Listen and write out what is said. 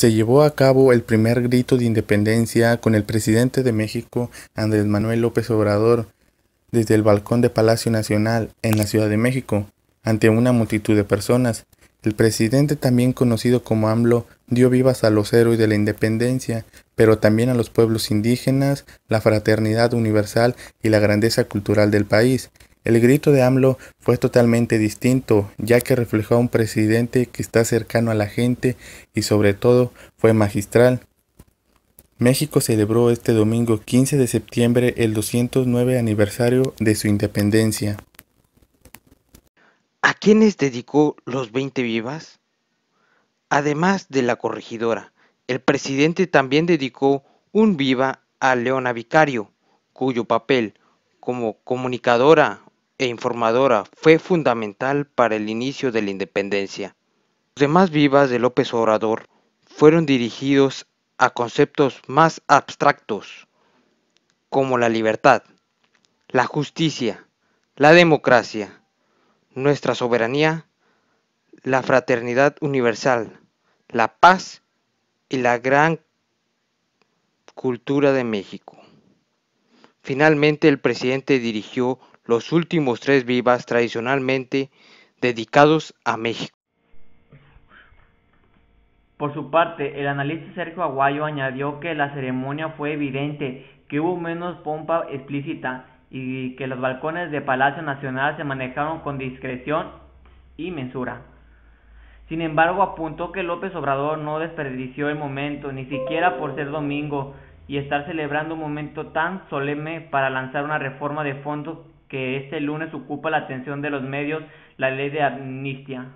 se llevó a cabo el primer grito de independencia con el presidente de México, Andrés Manuel López Obrador, desde el balcón de Palacio Nacional, en la Ciudad de México, ante una multitud de personas. El presidente, también conocido como AMLO, dio vivas a los héroes de la independencia, pero también a los pueblos indígenas, la fraternidad universal y la grandeza cultural del país. El grito de AMLO fue totalmente distinto, ya que reflejó a un presidente que está cercano a la gente y sobre todo fue magistral. México celebró este domingo 15 de septiembre el 209 aniversario de su independencia. ¿A quiénes dedicó los 20 vivas? Además de la corregidora, el presidente también dedicó un viva a Leona Vicario, cuyo papel como comunicadora e informadora fue fundamental para el inicio de la independencia. Los demás vivas de López Obrador fueron dirigidos a conceptos más abstractos, como la libertad, la justicia, la democracia, nuestra soberanía, la fraternidad universal, la paz y la gran cultura de México. Finalmente el presidente dirigió los últimos tres vivas tradicionalmente dedicados a México. Por su parte, el analista Sergio Aguayo añadió que la ceremonia fue evidente, que hubo menos pompa explícita y que los balcones de Palacio Nacional se manejaron con discreción y mensura. Sin embargo, apuntó que López Obrador no desperdició el momento, ni siquiera por ser domingo y estar celebrando un momento tan solemne para lanzar una reforma de fondos que este lunes ocupa la atención de los medios la ley de amnistía.